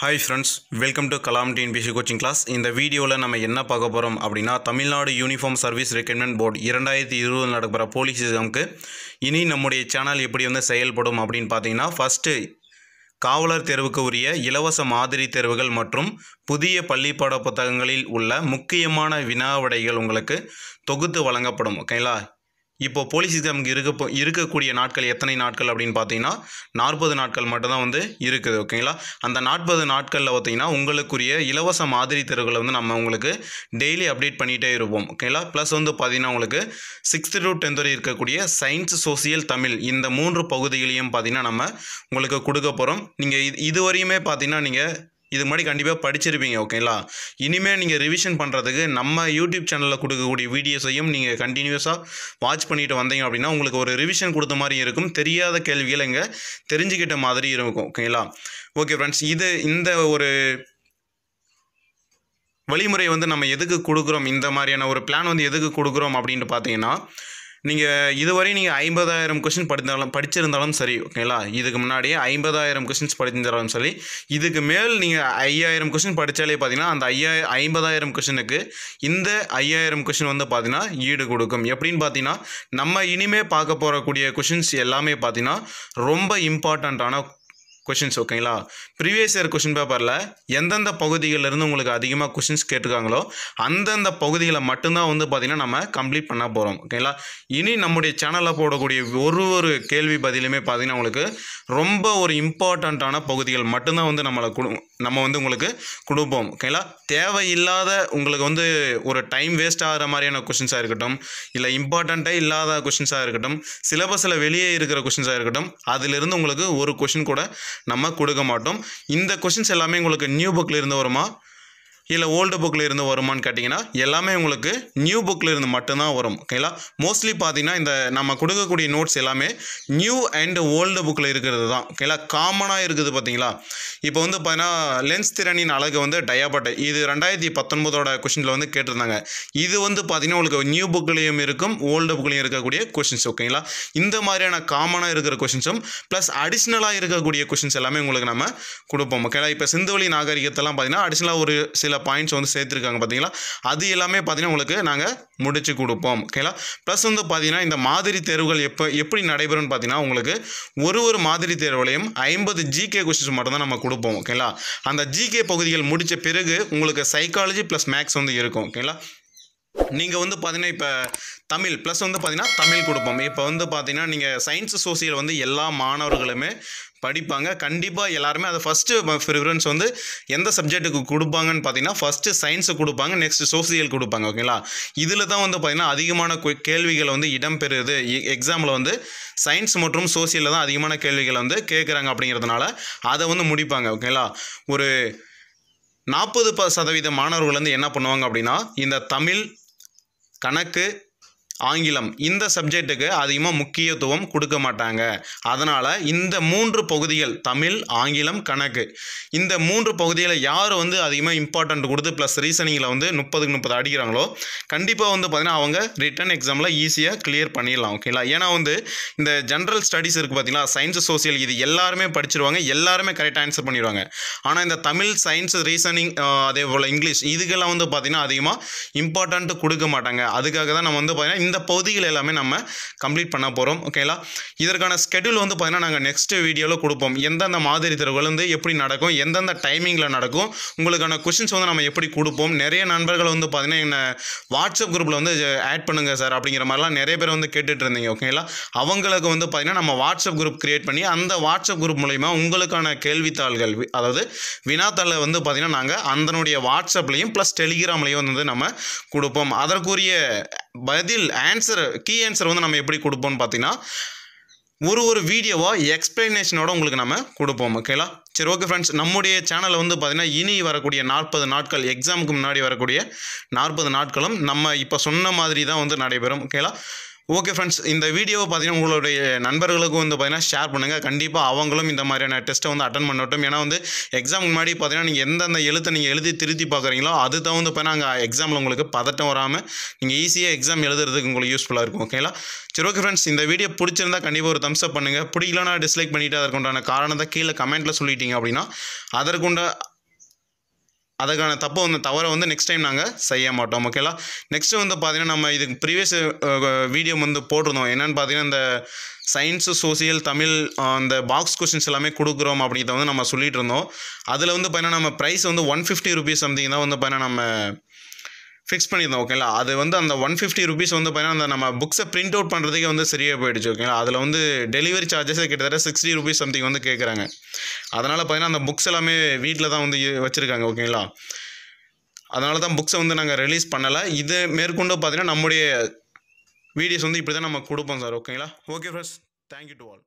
hi friends welcome to Kalam TNPSC coaching class இந்த வீடியோவில் நம்ம என்ன பார்க்க போகிறோம் அப்படின்னா Tamil Nadu uniform service recruitment board இரண்டாயிரத்தி இருபது நடக்கிற போலீஸ் எக்ஸாமுக்கு இனி நம்முடைய சேனல் எப்படி வந்து செயல்படும் அப்படின்னு பார்த்தீங்கன்னா ஃபஸ்ட்டு காவலர் தேர்வுக்கு உரிய இலவச மாதிரி தேர்வுகள் மற்றும் புதிய பள்ளிப்பாட புத்தகங்களில் உள்ள முக்கியமான வினாவிடைகள் உங்களுக்கு தொகுத்து வழங்கப்படும் ஓகேங்களா இப்போ போலீஸ் எக்ஸாமுக்கு இருக்க இருக்கக்கூடிய நாட்கள் எத்தனை நாட்கள் அப்படின்னு பார்த்தீங்கன்னா நாற்பது நாட்கள் மட்டும்தான் வந்து இருக்குது ஓகேங்களா அந்த நாற்பது நாட்களில் பார்த்தீங்கன்னா உங்களுக்குரிய இலவச மாதிரி தேர்வுகளை வந்து நம்ம உங்களுக்கு டெய்லி அப்டேட் பண்ணிகிட்டே இருப்போம் ஓகேங்களா ப்ளஸ் வந்து பார்த்தீங்கன்னா உங்களுக்கு சிக்ஸ்த் டு டென்த் வரை இருக்கக்கூடிய சயின்ஸ் சோசியல் தமிழ் இந்த மூன்று பகுதிகளையும் பார்த்தீங்கன்னா நம்ம உங்களுக்கு கொடுக்க போகிறோம் நீங்கள் இது இதுவரையுமே பார்த்தீங்கன்னா நீங்கள் இது மாதிரி கண்டிப்பாக படிச்சிருப்பீங்க ஓகேங்களா இனிமேல் நீங்கள் ரிவிஷன் பண்ணுறதுக்கு நம்ம யூடியூப் சேனலில் கொடுக்கக்கூடிய வீடியோஸையும் நீங்கள் கண்டினியூஸாக வாட்ச் பண்ணிட்டு வந்தீங்க அப்படின்னா உங்களுக்கு ஒரு ரிவிஷன் கொடுத்த மாதிரி இருக்கும் தெரியாத கேள்விகள் இங்கே தெரிஞ்சுக்கிட்ட மாதிரி இருக்கும் ஓகேங்களா ஓகே ஃப்ரெண்ட்ஸ் இது இந்த ஒரு வழிமுறை வந்து நம்ம எதுக்கு கொடுக்குறோம் இந்த மாதிரியான ஒரு பிளான் வந்து எதுக்கு கொடுக்குறோம் அப்படின்ட்டு பார்த்தீங்கன்னா நீங்கள் இதுவரை நீங்கள் ஐம்பதாயிரம் கொஷின் படித்தாலும் படிச்சிருந்தாலும் சரி ஓகேங்களா இதுக்கு முன்னாடியே ஐம்பதாயிரம் கொஷின்ஸ் படித்திருந்தாலும் சரி இதுக்கு மேல் நீங்கள் ஐயாயிரம் கொஷின் படித்தாலே பார்த்தீங்கன்னா அந்த ஐயா ஐம்பதாயிரம் கொஷினுக்கு இந்த ஐயாயிரம் கொஷின் வந்து பார்த்தீங்கன்னா ஈடு கொடுக்கும் எப்படின்னு பார்த்தீங்கன்னா நம்ம இனிமேல் பார்க்க போகக்கூடிய கொஷின்ஸ் எல்லாமே பார்த்தீங்கன்னா ரொம்ப இம்பார்ட்டண்ட்டான கொஷின்ஸ் ஓகேங்களா ப்ரீவியஸ் இயர் கொஷின் பேப்பரில் எந்தெந்த பகுதிகளிலிருந்து உங்களுக்கு அதிகமாக கொஷின்ஸ் கேட்டுருக்காங்களோ அந்தந்த பகுதிகளை மட்டும்தான் வந்து பார்த்திங்கன்னா நம்ம கம்ப்ளீட் பண்ண போகிறோம் ஓகேங்களா இனி நம்முடைய சேனலில் போடக்கூடிய ஒரு ஒரு கேள்வி பதிலுமே பார்த்திங்கன்னா உங்களுக்கு ரொம்ப ஒரு இம்பார்ட்டண்ட்டான பகுதிகள் மட்டும்தான் வந்து நம்மளை கொடு நம்ம வந்து உங்களுக்கு கொடுப்போம் ஓகேங்களா தேவையில்லாத உங்களுக்கு வந்து ஒரு டைம் வேஸ்ட் ஆகிற மாதிரியான கொஷின்ஸாக இருக்கட்டும் இல்லை இம்பார்ட்டண்ட்டே இல்லாத கொஷின்ஸாக இருக்கட்டும் சிலபஸில் வெளியே இருக்கிற கொஷின்ஸாக இருக்கட்டும் அதிலிருந்து உங்களுக்கு ஒரு கொஷின் கூட நம்ம கொடுக்க மாட்டோம் இந்த கொஷின்ஸ் எல்லாமே உங்களுக்கு நியூ புக்கில் இருந்து வருமா இல்லை ஓல்டு புக்கில் இருந்து வருமானு கேட்டிங்கன்னா எல்லாமே உங்களுக்கு நியூ புக்கில் இருந்து மட்டும்தான் வரும் ஓகேங்களா மோஸ்ட்லி பார்த்தீங்கன்னா இந்த நம்ம கொடுக்கக்கூடிய நோட்ஸ் எல்லாமே நியூ அண்ட் ஓல்டு புக்கில் இருக்கிறது தான் ஓகேங்களா காமனாக இருக்குது பார்த்தீங்களா இப்போ வந்து பார்த்தீங்கன்னா லென்ஸ் திறனின் அழகு வந்து டயாபாட்டை இது ரெண்டாயிரத்தி பத்தொன்பதோட கொஷினில் வந்து கேட்டிருந்தாங்க இது வந்து பார்த்தீங்கன்னா உங்களுக்கு நியூ புக்லேயும் இருக்கும் ஓல்டு புக்லேயும் இருக்கக்கூடிய கொஷின்ஸ் ஓகேங்களா இந்த மாதிரியான காமனாக இருக்கிற கொஷின்ஸும் ப்ளஸ் அடிஷ்னலாக இருக்கக்கூடிய கொஷின்ஸ் எல்லாமே உங்களுக்கு நம்ம கொடுப்போம் ஓகேங்களா இப்போ சிந்துவெளி நாகரிகத்தெல்லாம் பார்த்தீங்கன்னா அடிஷ்னலாக ஒரு சில சில பாயிண்ட்ஸ் வந்து சேர்த்துருக்காங்க பார்த்தீங்களா அது எல்லாமே பார்த்தீங்கன்னா உங்களுக்கு நாங்கள் முடிச்சு கொடுப்போம் ஓகேங்களா ப்ளஸ் வந்து பார்த்தீங்கன்னா இந்த மாதிரி தேர்வுகள் எப்போ எப்படி நடைபெறும்னு பார்த்தீங்கன்னா உங்களுக்கு ஒரு ஒரு மாதிரி தேர்வுலையும் ஐம்பது ஜிகே கொஸ்டின்ஸ் மட்டும்தான் நம்ம கொடுப்போம் ஓகேங்களா அந்த ஜிகே பகுதிகள் முடித்த பிறகு உங்களுக்கு சைக்காலஜி ப்ளஸ் மேக்ஸ் வந்து இருக்கும் ஓகேங்களா நீங்கள் வந்து பார்த்தீங்கன்னா இப்போ தமிழ் ப்ளஸ் வந்து பார்த்தீங்கன்னா தமிழ் கொடுப்போம் இப்போ வந்து பார்த்தீங்கன்னா நீங்கள் சயின்ஸ் சோசியல் வந்து எல்லா மாணவர்களுமே படிப்பாங்க கண்டிப்பாக எல்லாருமே அதை ஃபஸ்ட்டு ப்ரிஃபரன்ஸ் வந்து எந்த சப்ஜெக்ட்டுக்கு கொடுப்பாங்கன்னு பார்த்தீங்கன்னா ஃபஸ்ட்டு சயின்ஸு கொடுப்பாங்க நெக்ஸ்ட்டு சோசியல் கொடுப்பாங்க ஓகேங்களா இதில் தான் வந்து பார்த்திங்கன்னா அதிகமான கேள்விகள் வந்து இடம்பெறுது எக்ஸாமில் வந்து சயின்ஸ் மற்றும் சோசியலில் தான் அதிகமான கேள்விகளை வந்து கேட்குறாங்க அப்படிங்கிறதுனால அதை வந்து முடிப்பாங்க ஓகேங்களா ஒரு நாற்பது ப சதவீத மாணவர்கள் வந்து என்ன பண்ணுவாங்க அப்படின்னா இந்த தமிழ் கணக்கு ஆங்கிலம் இந்த சப்ஜெக்ட்டுக்கு அதிகமாக முக்கியத்துவம் கொடுக்க மாட்டாங்க அதனால் இந்த மூன்று பகுதிகள் தமிழ் ஆங்கிலம் கணக்கு இந்த மூன்று பகுதிகளை யார் வந்து அதிகமாக இம்பார்ட்டண்ட் கொடுத்து ப்ளஸ் ரீசனிங்கில் வந்து முப்பதுக்கு முப்பது அடிக்கிறாங்களோ கண்டிப்பாக வந்து பார்த்திங்கன்னா அவங்க ரிட்டன் எக்ஸாமில் ஈஸியாக கிளியர் பண்ணிடலாம் ஓகேங்களா ஏன்னா வந்து இந்த ஜென்ரல் ஸ்டடீஸ் இருக்குது பார்த்திங்களா சயின்ஸ் சோசியல் இது எல்லாருமே படிச்சிருவாங்க எல்லாருமே கரெக்டாக ஆன்சர் பண்ணிடுவாங்க ஆனால் இந்த தமிழ் சயின்ஸ் ரீசனிங் அதே போல் இங்கிலீஷ் இதுக்கெல்லாம் வந்து பார்த்திங்கன்னா அதிகமாக இம்பார்ட்டண்ட்டு கொடுக்க மாட்டாங்க அதுக்காக தான் நம்ம வந்து பார்த்திங்கன்னா இந்த பகுதிகள் எல்லாமே நம்ம கம்ப்ளீட் பண்ண போகிறோம் ஓகேங்களா இதற்கான ஸ்கெடியூல் வந்து பார்த்திங்கன்னா நாங்கள் நெக்ஸ்ட் வீடியோவில் கொடுப்போம் எந்தெந்த மாதிரி திறவுகள் வந்து எப்படி நடக்கும் எந்தெந்த டைமிங்கில் நடக்கும் உங்களுக்கான கொஷின்ஸ் வந்து நம்ம எப்படி கொடுப்போம் நிறைய நண்பர்கள் வந்து பார்த்திங்கன்னா என்ன வாட்ஸ்அப் குரூப்பில் வந்து ஆட் பண்ணுங்கள் சார் அப்படிங்கிற மாதிரிலாம் நிறைய பேர் வந்து கேட்டுட்டு இருந்தீங்க ஓகேங்களா அவங்களுக்கு வந்து பார்த்திங்கன்னா நம்ம வாட்ஸ்அப் குரூப் க்ரியேட் பண்ணி அந்த வாட்ஸ்அப் குரூப் மூலயமா உங்களுக்கான கேள்வித்தாள்கள் அதாவது வினாத்தாளில் வந்து பார்த்திங்கன்னா நாங்கள் அதனுடைய வாட்ஸ்அப்லேயும் ப்ளஸ் டெலிகிராம்லேயும் வந்து நம்ம கொடுப்போம் அதற்குரிய பதில் ஆன்சர் கீ ஆன்சர் வந்து நம்ம எப்படி கொடுப்போம்னு பார்த்தீங்கன்னா ஒரு ஒரு வீடியோவாக எக்ஸ்பிளனேஷனோட உங்களுக்கு நம்ம கொடுப்போம் ஓகேங்களா சரி ஓகே ஃப்ரெண்ட்ஸ் நம்முடைய சேனலில் வந்து பார்த்திங்கன்னா இனி வரக்கூடிய நாற்பது நாட்கள் எக்ஸாமுக்கு முன்னாடி வரக்கூடிய நாற்பது நாட்களும் நம்ம இப்போ சொன்ன மாதிரி தான் வந்து நடைபெறும் ஓகேங்களா ஓகே ஃப்ரெண்ட்ஸ் இந்த வீடியோவை பார்த்தீங்கன்னா உங்களுடைய நண்பர்களுக்கும் வந்து பார்த்தீங்கன்னா ஷேர் பண்ணுங்கள் கண்டிப்பாக அவங்களும் இந்த மாதிரியான டெஸ்ட்டை வந்து அட்டன் பண்ணட்டும் ஏன்னா வந்து எக்ஸாமுக்கு முன்னாடி பார்த்தீங்கன்னா நீங்கள் எந்தெந்த எழுத்தை நீங்கள் எழுதி திருத்தி பார்க்குறீங்களோ அது தகுந்த பார்த்தீங்கன்னா நாங்கள் எக்ஸாமில் உங்களுக்கு பதட்டம் வராமல் நீங்கள் ஈஸியாக எக்ஸாம் எழுதுறதுக்கு உங்களுக்கு யூஸ்ஃபுல்லாக இருக்கும் ஓகேங்களா சரி ஓகே ஃப்ரெண்ட்ஸ் இந்த வீடியோ பிடிச்சிருந்தா கண்டிப்பாக ஒரு தம்ஸ்அப் பண்ணுங்கள் பிடிக்கலன்னா டிஸ்லைக் பண்ணிவிட்டு அதற்குண்டான காரணத்தை கீழே கமெண்ட்டில் சொல்லிட்டீங்க அப்படின்னா அதற்குண்ட அதுக்கான தப்பை வந்து தவறை வந்து நெக்ஸ்ட் டைம் நாங்கள் செய்ய மாட்டோம் ஓகேலா நெக்ஸ்ட்டு வந்து பார்த்திங்கன்னா நம்ம இதுக்கு ப்ரீவியஸ் வீடியோ வந்து போட்டிருந்தோம் என்னென்னு பார்த்தீங்கன்னா இந்த சயின்ஸு சோசியல் தமிழ் அந்த பாக்ஸ் கொஷின்ஸ் எல்லாமே கொடுக்குறோம் அப்படிங்கிறத வந்து நம்ம சொல்லிகிட்டு இருந்தோம் அதில் வந்து பார்த்தீங்கன்னா நம்ம ப்ரைஸ் வந்து ஒன் ஃபிஃப்டி ருபீஸ் சம்திங் தான் வந்து பார்த்தீங்கன்னா நம்ம ஃபிக்ஸ் பண்ணியிருந்தோம் ஓகேங்களா அது வந்து அந்த ஒன் ஃபிஃப்டி ருபீஸ் வந்து பார்த்தீங்கன்னா அந்த நம்ம புக்ஸை பிரிண்ட் அவுட் பண்ணுறதுக்கே வந்து சரியாக போயிடுச்சு ஓகேங்களா அதில் வந்து டெலிவரி சார்ஜஸே கிட்டத்தட்ட சிக்ஸ்டி ருபீஸ் சம்திங் வந்து கேட்குறாங்க அதனால் பார்த்தீங்கன்னா அந்த புக்ஸ் எல்லாமே வீட்டில் தான் வந்து வச்சுருக்காங்க ஓகேங்களா அதனால தான் புக்ஸை வந்து நாங்கள் ரிலீஸ் பண்ணலை இது மேற்கொண்டு பார்த்தீங்கன்னா நம்முடைய வீடியோஸ் வந்து இப்படி தான் நம்ம கொடுப்போம் சார் ஓகேங்களா okay friends thank you to all